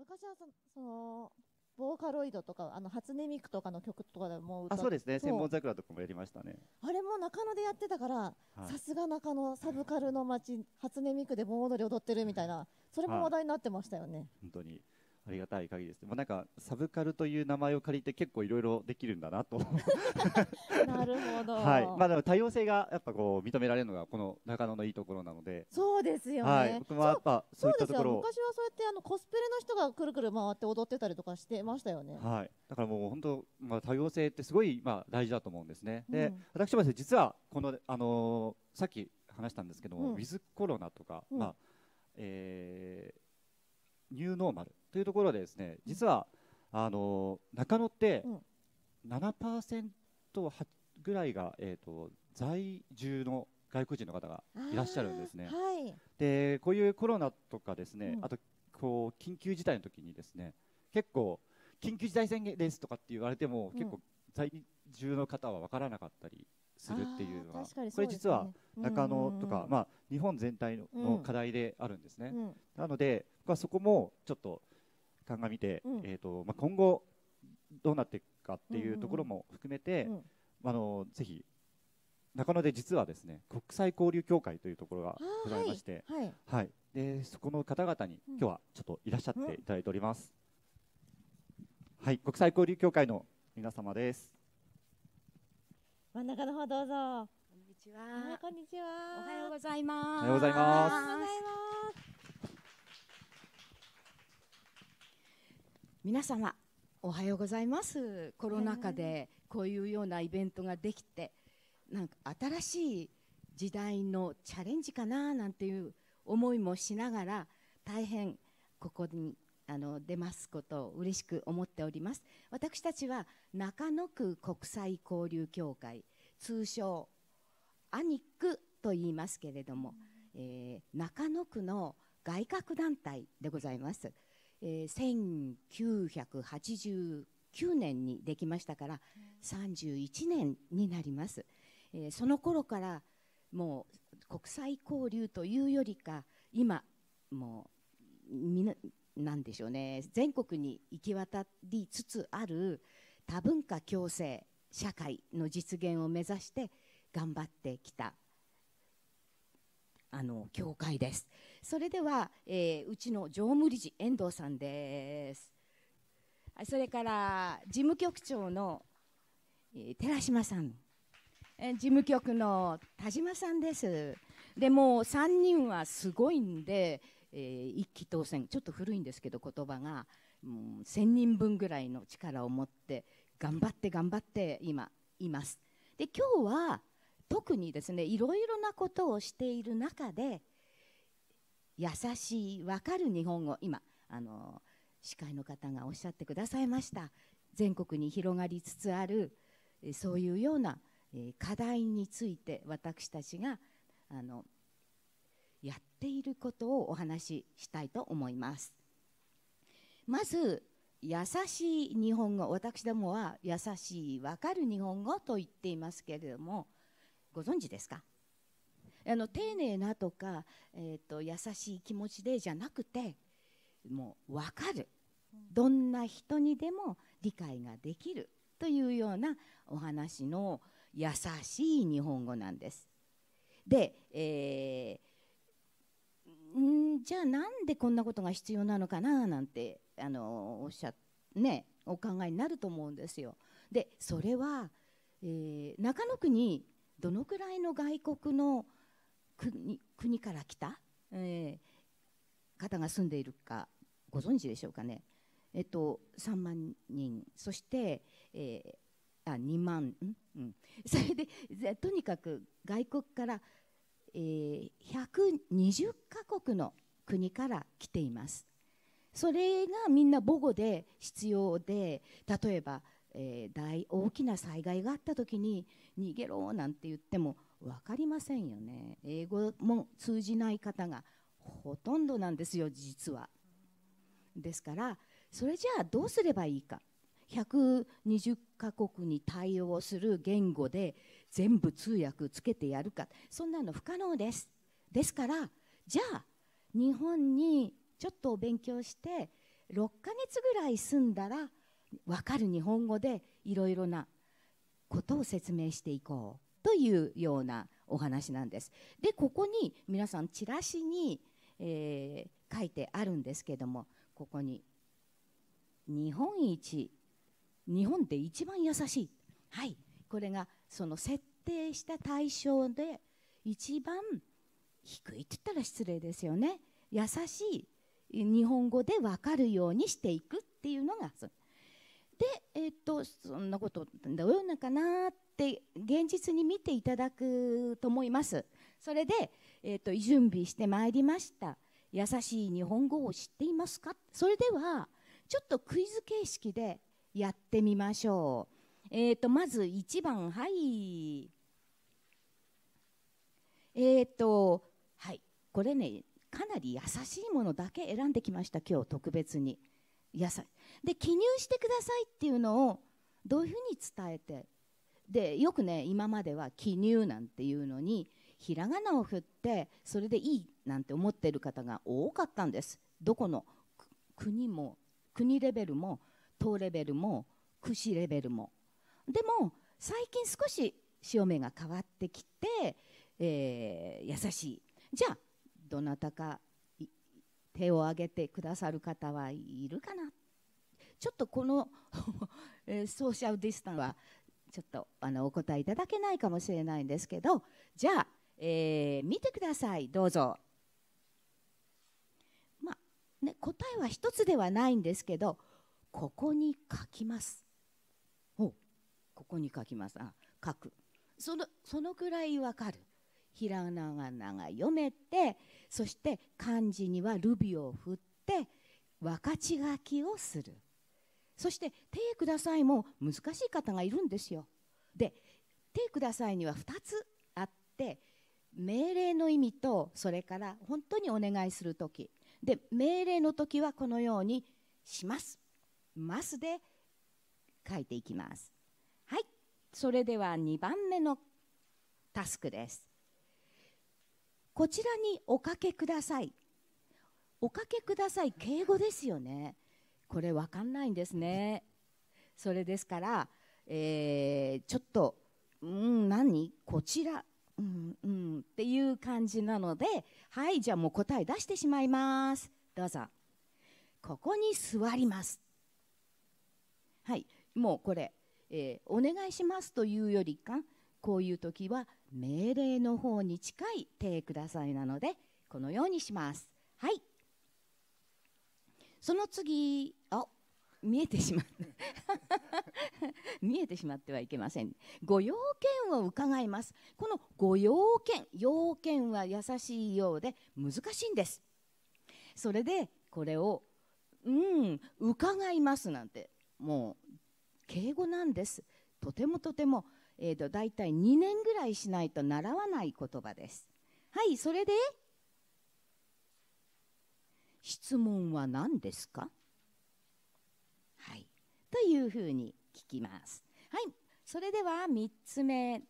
昔はそそのボーカロイドとかあの初音ミクとかの曲とかでもあそうですね専門桜とかもやりましたねあれも中野でやってたからさすが中野サブカルの街初音ミクで盆踊り踊ってるみたいなそれも話題になってましたよね、はい、本当にありがたい限りです。もうなんかサブカルという名前を借りて結構いろいろできるんだなと なるほど。はい。まあでも多様性がやっぱこう認められるのがこの中野のいいところなので。そうですよね。はい、僕もやっぱそういったところ。昔はそうやってあのコスプレの人がくるくる回って踊ってたりとかしてましたよね。はい。だからもう本当まあ多様性ってすごいまあ大事だと思うんですね。うん、で、私もで実はこのあのー、さっき話したんですけども、うん、ウィズコロナとか、うん、まあ、えー、ニューノーマルというところでですね実はあの中野って7%ぐらいが、えと、在住の外国人の方がいらっしゃるんですね。はい、でこういうコロナとかですね、あとこう緊急事態の時にですね結構緊急事態宣言ですとかって言われても、結構在住の方は分からなかったりするっていうのが、ね、これ実は中野とか、まあ、日本全体の課題であるんですね、うん、なので僕はそこもちょっと鑑みて、うん、えーとまあ、今後どうなっていくかっていうところも含めて、うんうんうあのぜひ中野で実はですね国際交流協会というところがございまして、はい、はいはい、でそこの方々に今日はちょっといらっしゃっていただいております。うん、はい、国際交流協会の皆様です。真ん中の方どうぞ。こんにちは。こんにちは。おはようございます。おはようございます。皆様おはようございますコロナ禍でこういうようなイベントができてなんか新しい時代のチャレンジかななんていう思いもしながら大変ここにあの出ますことを嬉しく思っております私たちは中野区国際交流協会通称アニックと言いますけれども、えー、中野区の外郭団体でございます。え1989年にできましたから31年になります、えその頃からもう国際交流というよりか今もうみなんでしょうね全国に行き渡りつつある多文化共生社会の実現を目指して頑張ってきたあの教会です。それでは、えー、うちの常務理事遠藤さんです。それから事務局長の、えー、寺島さん、えー、事務局の田島さんです。でも3人はすごいんで、えー、一期当選ちょっと古いんですけど言葉が、う1,000人分ぐらいの力を持って頑張って頑張って今います。で今日は特にですねいろいろなことをしている中で優しい分かる日本語今あの司会の方がおっしゃってくださいました全国に広がりつつあるそういうような課題について私たちがあのやっていることをお話ししたいと思いますまず優しい日本語私どもは優しい分かる日本語と言っていますけれどもご存知ですかあの丁寧なとか、えーと、優しい気持ちでじゃなくてもう分かるどんな人にでも理解ができるというようなお話の優しい日本語なんです。で、えー、んじゃあなんでこんなことが必要なのかななんてあのおっしゃねお考えになると思うんですよ。でそれは、えー、中野区にどのくらいの外国の国国から来た、えー、方が住んでいるかご存知でしょうかね、えっと、3万人そして、えー、あ2万、うん、それでとにかく外国から、えー、120カ国の国から来ています。それがみんな母語で必要で例えば、えー、大大きな災害があった時に逃げろなんて言っても分かりませんよね英語も通じない方がほとんどなんですよ実はですからそれじゃあどうすればいいか120カ国に対応する言語で全部通訳つけてやるかそんなの不可能ですですからじゃあ日本にちょっとお勉強して6ヶ月ぐらい住んだら分かる日本語でいろいろなことを説明していこうというようなお話なんです。でここに皆さんチラシに、えー、書いてあるんですけどもここに「日本一日本で一番優しい」はいこれがその設定した対象で一番低いって言ったら失礼ですよね優しい日本語で分かるようにしていくっていうのがで、えー、っとそんなことどういうのかなって現実に見ていただくと思いますそれで、えー、っと準備してまいりました優しい日本語を知っていますかそれではちょっとクイズ形式でやってみましょう、えー、とまず1番はいえっとはいこれねかなり優しいものだけ選んできました今日特別に。野菜で記入してくださいっていうのをどういうふうに伝えてでよくね今までは記入なんていうのにひらがなを振ってそれでいいなんて思ってる方が多かったんですどこの国も国レベルも党レベルも串レベルもでも最近少し潮目が変わってきて、えー、優しいじゃあどなたか手を挙げてくださる方はいるかなちょっとこの ソーシャルディスタンはちょっとあのお答えいただけないかもしれないんですけどじゃあ、えー、見てくださいどうぞ、まあね、答えは一つではないんですけどここに書きますおここに書きますあ書くそのそのくらいわかるひらがなが読めてそして漢字にはルビを振って分かち書きをするそして「手ください」も難しい方がいるんですよ。で「手ください」には2つあって命令の意味とそれから本当にお願いする時で命令の時はこのように「します」「ます」で書いていきます。はいそれでは2番目のタスクです。こちらにおかけください。おかけください、敬語ですよね。これわかんないんですね。それですから、えー、ちょっと、うん、何こちら、うん、うん、っていう感じなので、はい、じゃあもう答え出してしまいます。どうぞ。ここに座ります。はい、もうこれ、えー、お願いしますというよりか、こういう時は命令の方に近いてくださいなのでこのようにしますはいその次あ見えてしまった 見えてしまってはいけませんご用件を伺いますこのご用件要件は優しいようで難しいんですそれでこれをうん伺いますなんてもう敬語なんですとてもとてもえーと、と大体2年ぐらいしないと習わない言葉です。はい、それで質問は何ですかはい、というふうに聞きます。はい、それでは3つ目、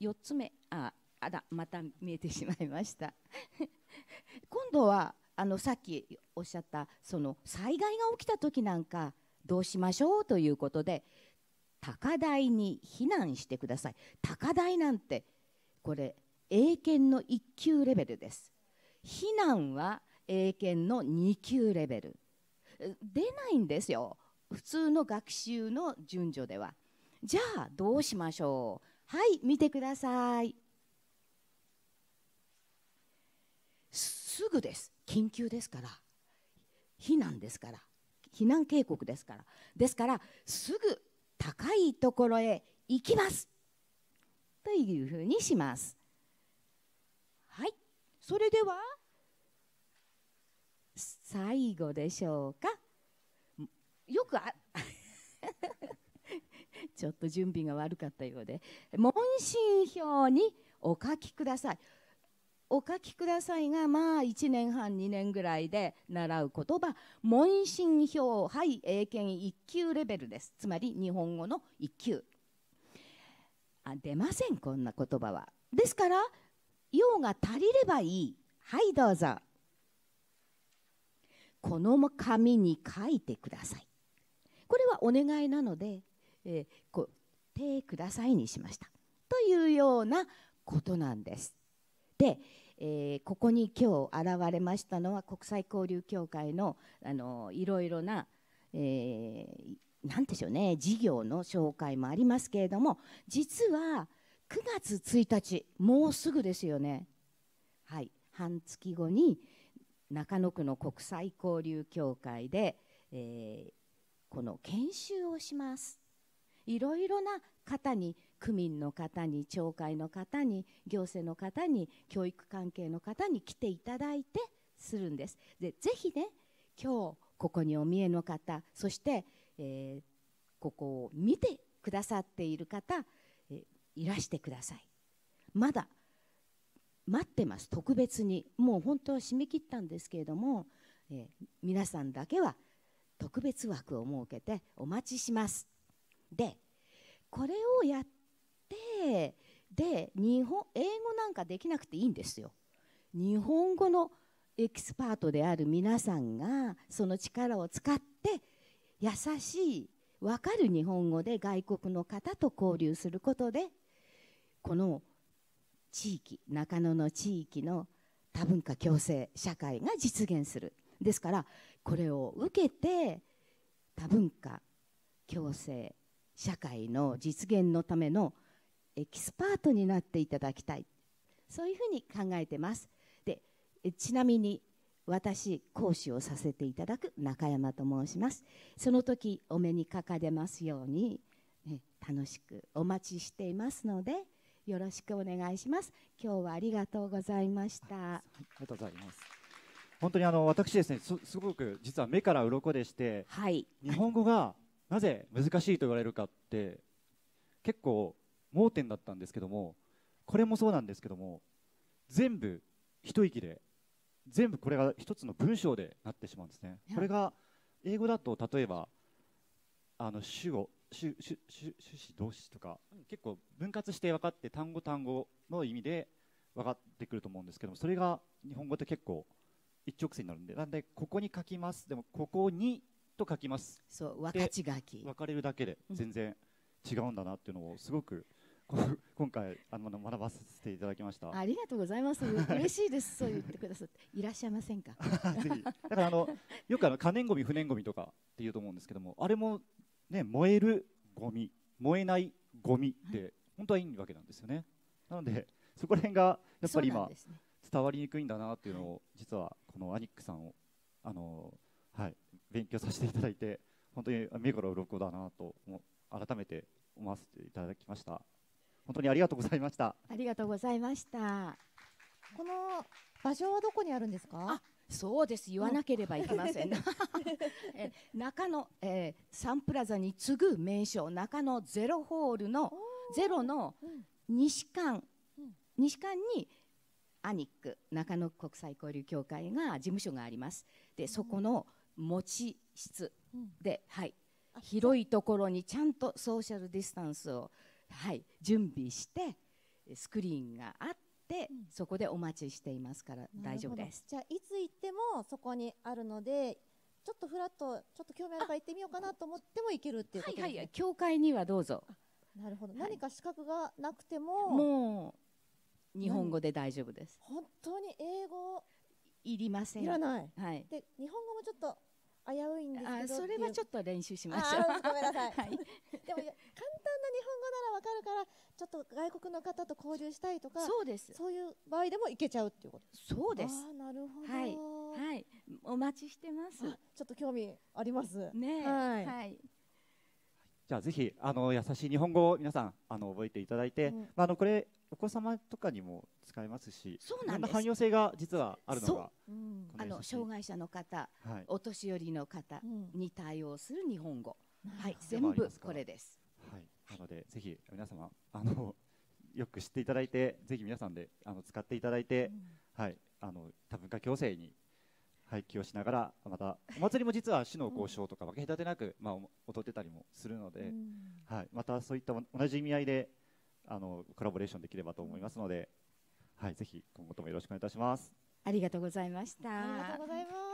4つ目、あ、あら、また見えてしまいました。今度はあのさっきおっしゃったその災害が起きた時なんかどうしましょうということで高台に避難してください高台なんてこれ英検の1級レベルです避難は英検の2級レベル出ないんですよ普通の学習の順序ではじゃあどうしましょうはい見てくださいすぐです緊急ですから避難ですから避難警告ですからですからすぐ高いところへ行きますというふうにします。はい、それでは最後でしょうか。よくあ ちょっと準備が悪かったようで問診票にお書きください。お書きくださいがまあ1年半2年ぐらいで習う言葉問診票はい英検1級レベルですつまり日本語の1級あ出ませんこんな言葉はですから用が足りればいいはいどうぞこの紙に書いてくださいこれはお願いなので、えー、こ手くださいにしましたというようなことなんです。でえー、ここに今日現れましたのは国際交流協会のあのいろいろな、えー、でしょうね事業の紹介もありますけれども実は9月1日もうすぐですよねはい半月後に中野区の国際交流協会で、えー、この研修をしますいろいろな方に区民の方に町会の方に行政の方に教育関係の方に来ていただいてするんです。でぜひね今日ここにお見えの方そして、えー、ここを見てくださっている方、えー、いらしてください。まだ待ってます特別にもう本当は締め切ったんですけれども、えー、皆さんだけは特別枠を設けてお待ちします。でこれをやってで日本英語なんかできなくていいんですよ。日本語のエキスパートである皆さんがその力を使って優しい分かる日本語で外国の方と交流することでこの地域中野の地域の多文化共生社会が実現するですからこれを受けて多文化共生社会の実現のためのエキスパートになっていただきたいそういうふうに考えてますでちなみに私講師をさせていただく中山と申しますその時お目にかかれますように、ね、楽しくお待ちしていますのでよろしくお願いします今日はありがとうございました、はい、ありがとうございます本当にあの私ですねすごく実は目から鱗でして、はい、日本語がなぜ難しいと言われるかって結構盲点だったんですけどもこれもそうなんですけども全部一息で全部これが一つの文章でなってしまうんですね。これが英語だと例えばあの主語主主主主詞動詞とか結構分割して分かって単語単語の意味で分かってくると思うんですけどもそれが日本語って結構一直線になるんでなんでここに書きますでもここにと書きます。そう、分かち書き。分かれるだけで全然違うんだなっていうのをすごく、今回あの学ばせていただきました。ありがとうございます。嬉しいです。そう言ってくださって、いらっしゃいませんか。ぜひ。だからあのよくあの可燃ごみ不燃ごみとかっていうと思うんですけども、あれもね燃えるごみ、燃えないごみって、本当はいいわけなんですよね。なのでそこら辺がやっぱり今、ね、伝わりにくいんだなっていうのを、実はこのアニックさんをあのはい勉強させていただいて本当に目から鱗だなと改めて思わせていただきました本当にありがとうございましたありがとうございましたこの場所はどこにあるんですかそうです言わなければいけません、中野、えー、サンプラザに次ぐ名所中野ゼロホールのゼロの西館、うん、西館にアニック中野国際交流協会が事務所がありますでそこの、うん持ち室で、うん、はい、広いところにちゃんとソーシャルディスタンスを、はい、準備してスクリーンがあって、うん、そこでお待ちしていますから大丈夫ですじゃあいつ行ってもそこにあるのでちょっとフラットちょっと興味あるから行ってみようかなと思っても行けるっていうことですね、はいはい、教会にはどうぞなるほど、はい、何か資格がなくてももう日本語で大丈夫です本当に英語いりませんいらない、はい、で日本語もちょっと危ういんですけどそれはちょっと練習しましょうごめんなさい、はい、でも簡単な日本語ならわかるからちょっと外国の方と交流したいとかそうですそういう場合でもいけちゃうっていうことそうですあなるほど、はい、はい、お待ちしてますちょっと興味ありますねはい、はいじゃあぜひあの優しい日本語を皆さんあの覚えていただいて、うん、まあ、あのこれお子様とかにも使えますし、そうなんです汎用性が実はあるのが、うん、あの障害者の方、はい、お年寄りの方に対応する日本語、うん、はい、全部これです。はい、なのでぜひ皆様あの よく知っていただいて、ぜひ皆さんであの使っていただいて、はい、あの多文化共生に配給をしながらまたお祭りも実は市の交渉とか分け隔てなく、まあ、踊ってたりもするので、はい、またそういった同じ意味合いであのコラボレーションできればと思いますので、はい、ぜひ今後ともよろしくお願いいたします。ありがとうございました。ありがとうございます。